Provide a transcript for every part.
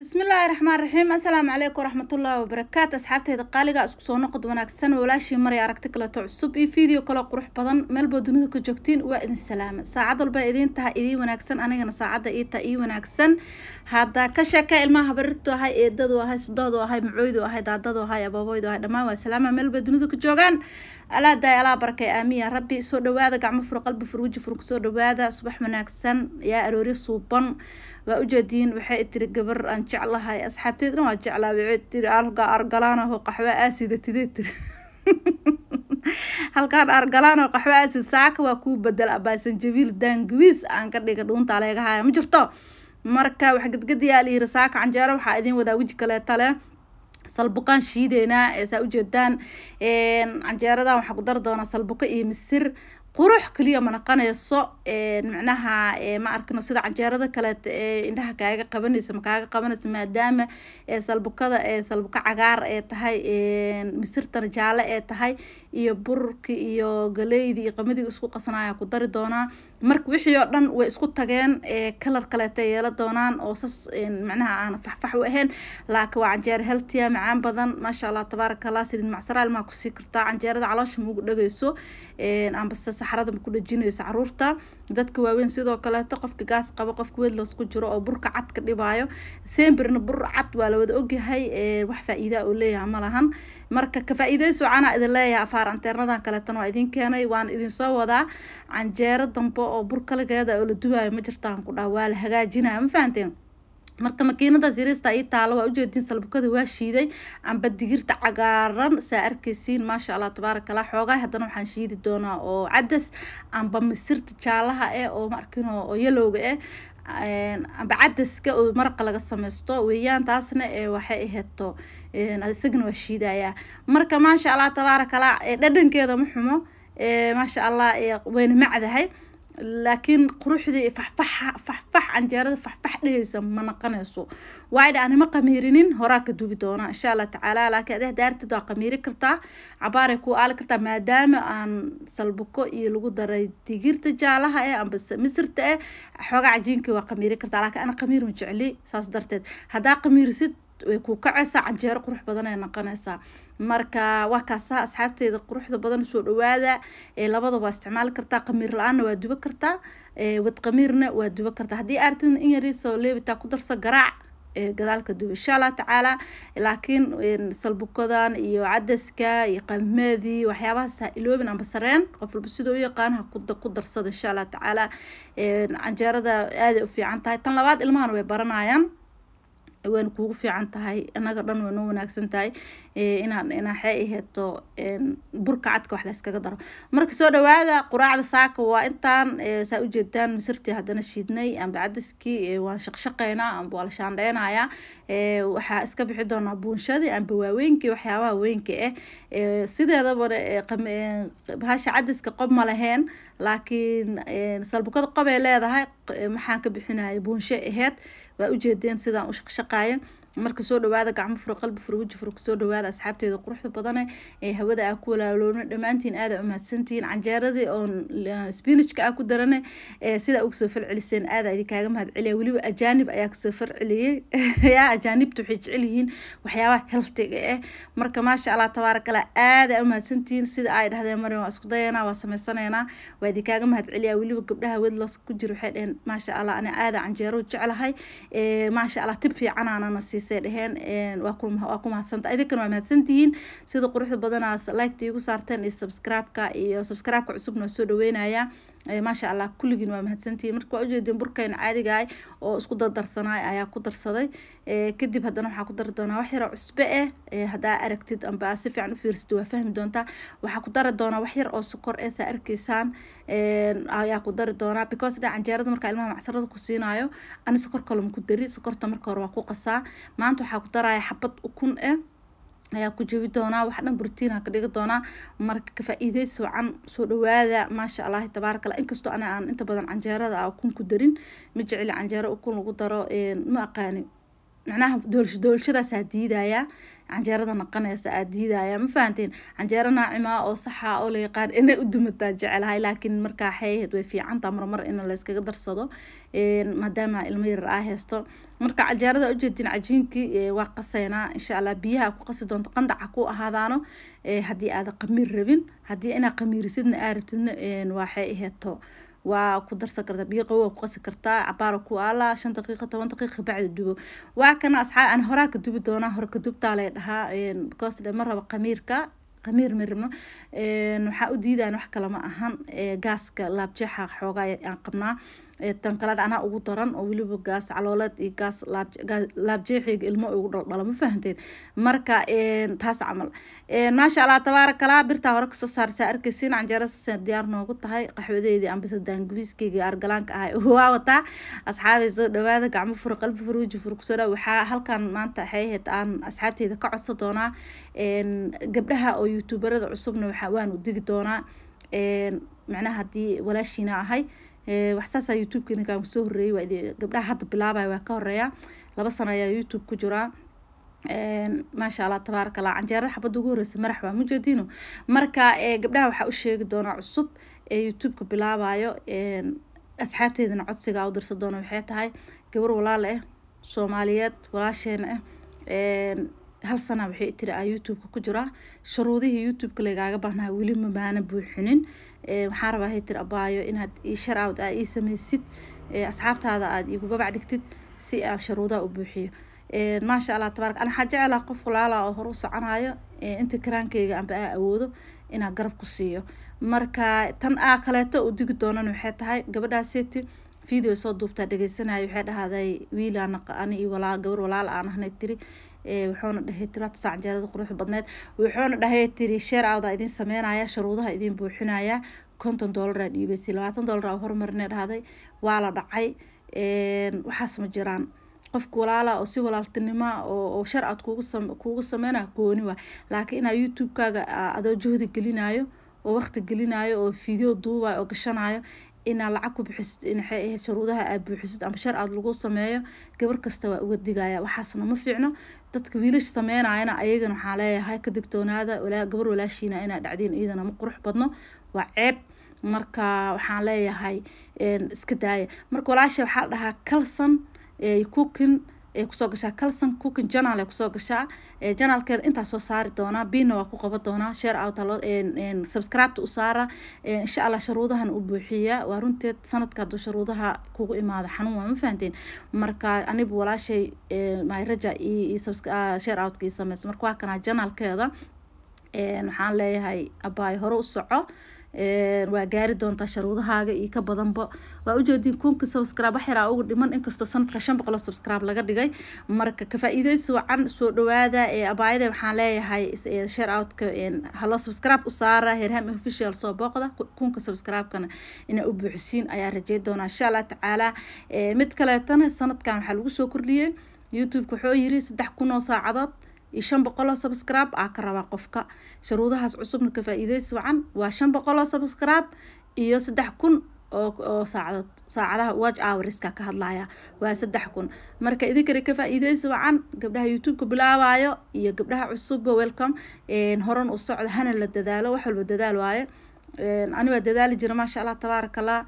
بسم الله الرحمن الرحيم السلام عليكم ورحمة الله وبركاته أصحابتي دقالقة أسكو سو نقد وناكسان ولاشي مري عرقتك لتعصب إي فيديو كلا قروح بضان ملبو دونيدك جوكتين وإذن السلامة ساعد البا إذين تها إذي وناكسان أنا جانا ساعد إي تا إي وناكسان هادا كشاكا إلما هبرتو هاي إيدادو هاي صدادو هاي معويدو هاي دادادو هاي أبابويدو هاي دماء وسلامة ملبو دونيدك جوغان alaaday alaa barakay aamiya rabbi soo dhawaada gacmo fur qalbi fur weji fur kusoo dhawaada subax wanaagsan yaa aroori suuban waa ujeediin waxay tiri gabar aan jeclahay asxaabteed dhan waa jeclaa waxay tiri argalaanaho qaxwa aasida tidee tiri halkaan argalaano qaxwo aasid saaka waa kuu bedel jabiil daangawiis aan ka dhiga dhuuntaa leegahaya ma jirto marka wax gadgadiyaal iyo risaaka canjeero waxaa idiin wadaa weji kaleetale salbuqaan shiideynaa saa ujeedaan canjeeradan waxaa ku dari doonaa salbuqo iyo misir qurux keliya ma naqanayso macnaha ma arkino sida canjeerada kaleeta ee indhaha kaaga qabanaysa ma kaaga qabanayso maadaama salbukada salbuka cagaar ee tahay misirtana jaalle ee tahay iyo bururkii iyo galeydi iyo qamadii isku qasanayaa ku dari doonaa marka wixii oo dhan way isku tageen kalar kaleeta yeelo doonaan oo sas macnaha aan faxfax u ahayn laakiin waa canjeero heltiya macaan badan maasha allah tabaaraka allah sidin macsaraa maa kusii kartaa canjeerada caloosha maugu dhagayso ambase saxarada ma ku dhajinayso caruurta dadka waaweyn sidoo kaleeto qofka gaas qabo qofka wedlos ku jiro oo burka cad ka dhibaayo sembirna bur cad waa la wada ogyahay wax faa-iidaa oo leeyahay malahan marka ka faa-iidayso canaa idin leeyahay afaar anteernadan kaleetan waa idin keenay waan idinsoo wadaa canjeero dambe oo burkalageeda oo la dubaayo ma jirtaan ku dhaha waa la hagaajinaya ma fahanteen marka makiinadaas yareystaa ii taalo waa ujeediin salbukada waa shiiday amba digirta cagaaran saa arkaysiin maasha allah tabaarak allah xoogaay haddana waxaan shiidi doonaa oo cadas amba misirta jaalaha eh oo maarkin oo yalowga eh amba cadaska oo maraqa laga sameysto weeyaan taasna waxay aheeto isagana waa shiidayaa marka maasha allah tabaarak dhadhankeeda ma xumo maasha allah wayna macdahay laakiin quruxdii i faxfax canjeerada faxfax dhehaysa ma naqanayso waaydha anima qamiirinin horaa ka dubi doona insha allah tacaala laakiin adeh daarteed waa qamiiri kartaa cabaaray ku aali kartaa maadaama aan salbuko iyo lagu daray digirta jaalaha ee ambase misirta eh xoogaa cajiinkii waa qamiiri kartaa laakiin ana qamiir ma jecli saas darteed haddaa qamiirisid way ku kacaysaa canjeero qurux badan ay noqonaysaa marka waa kaasaa asxaabteeda quruxda badan soo dhawaada labada waa isticmaali kartaa qamiir la-aanna waa duba kartaa wad qamiirna waa duba kartaa haddii aartin in yariisoo leebitaa ku darso garaac gadaalka duba insha allah tacaala laakiin salbukadan iyo cadaska iyo qamaadii waxyaabahaas ha iloobin amba sareen qof walba sidoo u yaqaan ha ku darsada insha allah tacaala canjeerada aaday u fiican tahay tan labaad ilmahana way baranayaan waan kugu fiican tahay inaga dhan waa noo wanaagsan tahay inaan inaa xee burka cadka wax layskaga daro marka soo dhawaada quraacda saaka waa intaan saa ujeedaan jeedtaan masirtii haddana shiidnay amba cadiskii waan shaqshaqaynaa amba waa la shaandheynayaa waxaa iska bixi doonaa buunshadii amba waaweynkii waxyaabaha weynka ah eh, sideedaba bahasha cadiska qob ma laheen laakiin salbukada qobay leedahay maxaan ka bixinaya buunsho aheyd waa ujeedeen sidaan u marka soo dhawaada gacmo fur qalbi fur weji fur kusoo dhawaada asxaabteeda quruxda badane ee hawada ah ku walaaloono dhammaantiin aada umahadsantihiin canjeeradii oon sbinajka ah ku darane sidaa uga soo falceliseen aada idinkaaga mahad celiya weliba ajaanib ayaa kasoo farceliyey yaa ajaanibta waxay jecel waxyaabaha heltiga ah eh. marka maasha allah tabaarakallah aada umahadsantihiin sida ay dhahdeen marin waa isku dayanaa waa samaysaneynaa waa idinkaaga mahad celiya weliba gabdhaha wedlos ku jira waxay dhaheen maasha allah ana aada canjeero jeclahay maasha allah tib fiicanaana siisa xiisay dheheen waa ku mahadsanta idinkana waa mahadsantihiin sida quruxda badanaas like igu saarteen iyo subscribe-ka iyo subscribe-ka cusubna soo dhaweynayaa maasha allah kulligiin waa mahadsantihiin marka waa ujeedeen burkayna caadigahay oo isku dardarsanaay ayaa ku darsaday kadib haddana waxaa ku dari doonaa wax yaro cusbe eh haddaa aragtid amba si fiican u fiirsatid waa fahmi doontaa waxaa ku dari doonaa wax yar oo sokor eh, ee saa arkaysaan ayaa ku dari doonaa because dhaa canjeerada markaa ilmaha macsarada ku siinaayo ani sokor kalama ku dari sokorta marka hore waa ku qasaa maanta waxaa ku daraya xabad ukun eh ayaa ku joogi doonaa wax dhan brotiinha ka dhigi doonaa marka kafaa-iideyd fiican soo dhawaada maasha allahi tabaaraka allah inkastoo ana aan inta badan canjeerada a ah ukun ku darin ma jecli canjeero ukun lagu daro ma aqaani macnaha doolsho doolshadaasaa diidayaa canjeerada naqanaysa aada diidaya ma fahanteen canjeero naacima oo saxa oo layaqaan inay u dumataa jecelahay laakiin markaa xeeheed way fiicantaa marmar in layskaga darsado maadaama ilmo yarar aa haysto marka canjeerada ujeedin cajiinkii waa qasaynaa insha allah biyaha ku qasi doonto qandaca ku ahaadaano hadii aada qamiir rabin haddii inaa qamiirisidna aa rabtidna waxay aheeto waa ku darsan kartaa biyo qawo waa ku qasi kartaa cabaara ku aalaa shan daqiiqa toban daqiiqa bacda dubo waa kana asxaab aan horaa ka dubi doonaa hore ka dubtaa lay dhahaa goos dhe ma rabo qamiirka qamiir ma rabno waxaa u diidaan wax kale ma ahan gaaska laabjeexa xoogaa aan qabnaa tankalada anaa ugu daran oo weliba gaas calooleed iyo gaas laabjeexiyga ilmo ugu dhaldhalo ma fahanteen marka taas camal maasha allah tabaarakala birtaa hore kasoo saarsaa arkaysiin canjeerasa diyaar noogu tahay qaxwadeydii ambisa daangubiiskeyga argalaanka ahay waa wataa asxaabay soo dhawaada gacmo fur qalbi fur weji fur kusoo dhaa waxaa halkan maanta waxay aan asxaabteyda ka codsan doonaa gabdhaha oo youtuubarada cusubna waan u digi doonaa macnaha haddii walaashiina ahay Eh, waxsaasa youtube-ka idinkaan kusoo horreeyay waa gabdhaha hadda bilaabaya waa ka horeeya laba sano ayaa youtube ku jiraa maasha allah tabaaraka canjeerada xabadda ugu horreysa marax waa mujadiino marka eh, gabdhaha waxaa u sheegi doonaa cusub ee youtube bilaabayo asxaabteedana codsigaa u dirsa doona waxay tahay gabar walaal ah soomaaliyeed walaasheena ah hal sana waxay tiri a ah, youtube ku jiraa shuruudihii youtubeka lagaaga baahnaa weli ma baana buuxinin waxaan eh, rabaa haytir abaayo inaad ii shar out aad ii samaysid eh, asxaabtaada aad iigu babac dhigtid si aan sharuudaa u buuxiyo eh, maasha allah tabaaraka ana waxaa jeclaa qof walaala oo hore u soconayo inta karaankeyga amba aa awoodo inaa garab ku siiyo marka tan aa kaleeto u digi doonan waxay tahay gabadhaaseti video soo duubtaa dhegeysanayo waxay dhahday wiilaana ani iyo walaa gabar walaala aan ahnay tiri Eh, wuxuuna dhahay tilaata saac anjeerada quruxda badneed wuxuuna dhahay tiri sheer awda idin sameynaya shuruudaha idin buuxinaya konton doolaraa dhiibaysay labaatan doolara horumarine dhahday waa la dhacay waxaas ma jiraan qofka walaala oo si walaaltinimoa oo shar aad kuugu sameyna gooni waa laakiin inaa youtube-kaaga adoo juhdi gelinayo oo waqti gelinayo oo fideo duubayo oo gashanayo inaad lacag ku bixisid eh, shuruudaha aad buuxisid ama shar aada lagu sameeyo gabar kasta waa uga digaya waxaasna ma fiicno dadka wiilash sameynayana ayagana waxaa leeyahay ka digtoonaada gabar walaashiina inaa dhacdiin iyadana ma qurux badno waa ceeb marka waxaan leeyahay iska daaya marka walaasha waxaa la dhahaa kalson cooking eh, ay kusoo gashaa calson cooking journal ay kusoo gashaa journalkeeda intaa soo saari doonaa biinna waa ku qaban doonaa share out subscribe u saara insha allah sharuudahan u buuxiya waa runteed sanadka hadduu sharuudaha kugu imaado xanuun waa ma fahanteen marka aniba walaashay myraja iyo share outka ii marka waa kanaa journalkeeda waxaan leeyahay abaay hore u soco waa gaari doontaa sharuudahaaga iyo ka badanba waa ujeediin kuunkii subscribe xiraa ah ugu dhiman inkastoo sanadka shan boqol oo subscribe laga dhigay marka ka faa'iidaysi wacan soo dhawaada ee abaayada waxaan leeyahay share outka halo subscribe u saara herham official soo booqda kunka subscribe-kana inaa u buuxisiin ayaa rajay doonaa insha allah tacaala mid kaleetana sanadkan waxaa lagu soo kordhiyey youtube-ka wuxuu yiri saddex kun oo saacadood iyo shan boqol oo subscribe aa ah, ka rabaa qofka shuruudahaas cusubna ka faa wacan waa shan boqol oo subscribe iyo saddex kun oo saacadood saacadaha watch hourska ka hadlaya waa saddex kun marka idinkana ka faa wacan gabdhaha youtube-ka bilaabaayo iyo gabdhaha cusubba welcome horan u socda hana la dadaalo wax walba dadaal waayo ani waa dadaali jira maasha allah tabaaraka allah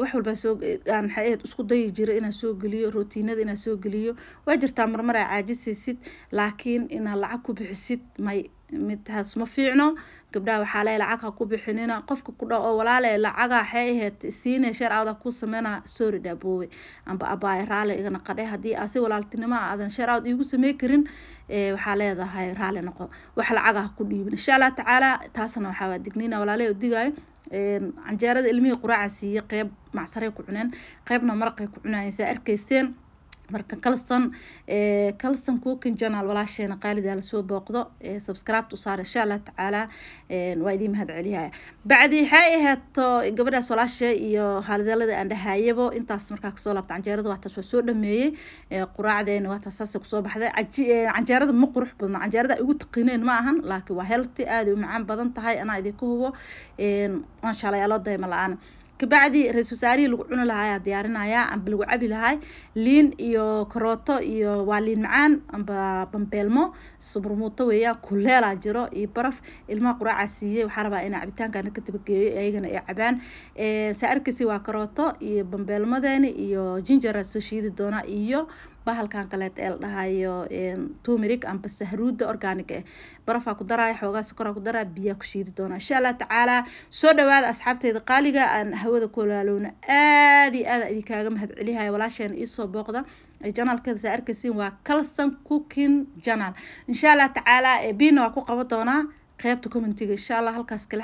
wax walbaa soo aan isku dayi jira inaa soo geliyo rootiinada inaa soo geliyo waa jirtaa marmar aa caajisaysid laakiin inaa lacag ku bixisid may midtaas ma fiicno gabdhaha waxaa le lacag ha ku bixinina qofka ku dhaho oo walaale lacaga waxay ahayd isiine sharcawda ku sameyna sorry dhaaboowe amba abaaye raali igana qadhe haddii asi walaaltinimo ah aadan sharcawd iigu samey karin waxaa leedahay raali noqo wax lacaga ha ku dhiibin insha allah tacaala taasna waxaa dignina walaalahe digayo canjeerada ilmihii quraaca siiye qeyb macsarey ku cuneen qeybna maraqay ku cunaysaa arkaysteen marka kalson kalson cooking journal walaasheena qaalidaa lasoo booqdo subscribe usaar insha allah tacaala waa idiin mahad celiyaya bacdi waxay ahaato gabadhaas walaashe iyo haalidalada aan dhahayabo intaas markaa kasoo laabta canjeerada waataas waa soo dhameeyey quraacdeena waataas saasa kusoo baxday canjeerada ma qurux badno canjeerada igu taqiineen ma ahan laakiin waa healthy aada u macaan badan tahay anaa idinka hubo insha allah dayma la-aan kabacdi ra-isul wasaarihii lagu cuni lahaa ayaa diyaarinayaa amba lagu cabi lahay liin iyo karooto iyo waa liin macaan amba bambeelmo suburmuuto weeyaan kuleelaa jiro iyo baraf ilmaha quraacaa siiyey waxaa rabaa inaa cabitaankaana ka tabageeyo ayagana ay cabaan saa arkaysi waa karooto iyo bambeelmadeeni iyo jinjara soo shiidi doona iyo bahalkan kaleeta ee la dhahayo tumirig amba sahruuda organic eh barafaa ku daraya xoogaa sokoraa ku daraya biyaa ku shiidi doonaa insha allah tacaalaa soo dhawaada asxaabteyda qaaliga aan hawada kulaalowna walaalowna aada iyo aada idinkaaga mahad celihayo walaasheena iisoo booqda janalkeeda saa arkaysiin waa calson cooking janal insha allah tacaalaa biina waa ku qabo doonaa qaybta commentiga insha allah halkaas kale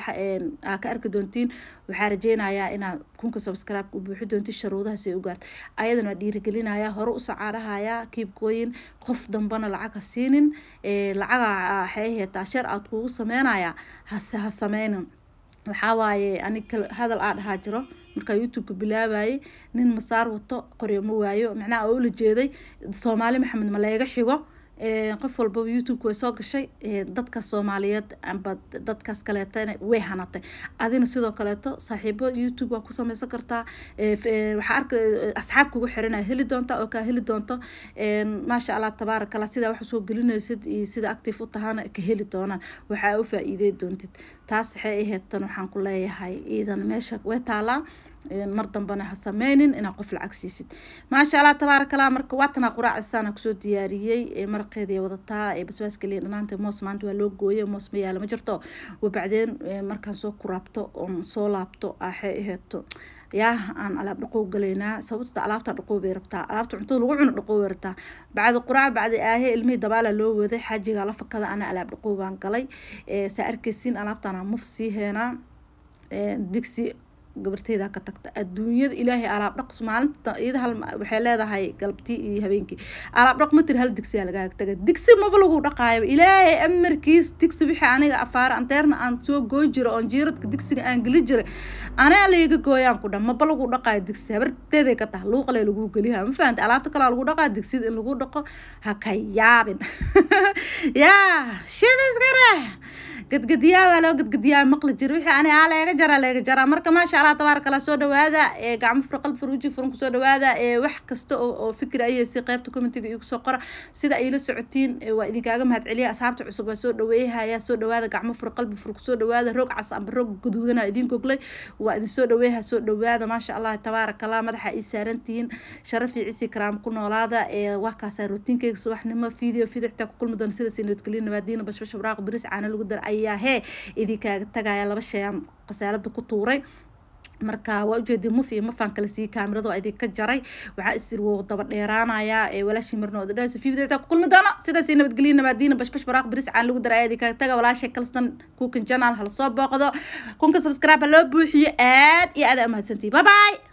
aa ka arki doontiin waxaa rajeynayaa inaad kunka subscribe u buuxi doonti sharuudahaas u gaarta ayadana dhiirigelinaya hore u sacaarahayaa kiibkooyin qof dambana lacaga siinin lacaga ah, ah, waxay heetaa shar aad kuugu sameynaya hase ha sameynin waxaa waaye anig hadal aa dhahaa jiro markaa youtube-ka bilaabayay nin masaar wato qoryo ma waayo macnaha oo ula jeeday soomaali maxamed ma leega xigo qof walbaa youtube way soo gashay dadka soomaaliyeed amba dadkaas kaleetana way hanatay adina sidoo kaleeto saaxiibo youtube waa ku sameysan kartaa waxaa arka asxaab kugu xiranaya heli doonta oo kaa heli doonto maasha allah tabaarak allah sidaa wax soo gelinaysid iyo sida active u tahaana ka heli doonaan waxaa u faa-iidey doontid taas waxay ahayd tan waxaan ku leeyahay iidan meesha way taallaan mar dambena ha sameynin inaad qof lacag siisid maasha allah tabaaraka allah marka waatanaa quraacdasaana kusoo diyaariyey maraqeeday wadataa basbaaska liin dhanaanta moos maanta waa loo gooye moos ma yaala ma jirto wabacdeen markaan soo kuraabto oon soo laabto axay aheeto yaa aan alaab dhaqow galaynaa sababta ah alaabta dhaqow bay rabtaa alaabta cuntada lagu cuno dhaqow bay rabtaa bacdi quraac bacdi aahe ilmihii dabaalaa loo waday xaajigaa la fakada ana alaab dhaqow baan galay saa arkaysiin alaabtaana muf sii heenaa digsi gabarteeda ka tagta adduunyada ilaahay alaabdhaq maalinta iyada hal waxay leedahay galabtii iyo habeenkii alaabdhaq ma tiri hal digsiyaa lagaaga taga digsi maba lagu dhaqaayo ilaahay amarkiis digsi wixii aniga afaara anteerna aan soo gooy jiro oon jiiradka digsiga aan geli jiray anaa layga gooyaan ku dhan maba lagu dhaqaayo digsi habarteeday ka taha luuqalee lagu geliha ma fahamtay alaabta kalaa lagu dhaqaa digsida in lagu dhaqo ha ka yaabin yaa shibis gadgadiyaa waa loo gadgadiyaa maqli jir wixii ani aa leega jaraa leega jaraa marka maasha allah tabaaraka allah soo dhawaada ee gacmo fur qalb fur weji furan kusoo dhawaada ee wax kasta oo oo fikir ayay si commentiga iigu soo qora sida ay socotiin waa idinkaaga mahadceliya asxaabta cusub waa soo dhaweeyahayaa soo dhawaada gacmo fur qalbi fur kusoo dhawaada roog cas amba roog gaduudana idin goglay waa idin soo dhaweeyaha soo dhawaada maasha allah tabaaraka allah madaxa ii saarantihiin sharaf cisi karaam ku noolaada ee waa kaasaa subaxnimo video fidicta ku kulmi doona sidaas inadgelin nabaadiina bashbash baris caana lagu daray ayaa hee kaaga tagaya laba shee aan ku tuuray marka waa ujeedii muf iyo mafaan kala siiyey kaamirado idinka jaray waxaa isirwo daba dheeraanaya ee walaashii marno oda dhahayso ku kulmi doono sidaasii nabadgelyo nabaadiina bashbash baraaq baris caan lagu daray idin kaga taga walaashay kalsan kukan janaal hala soo booqdo kunka subscribe ha loo buuxiyo aad iyo aad aa umahadsantihi babaay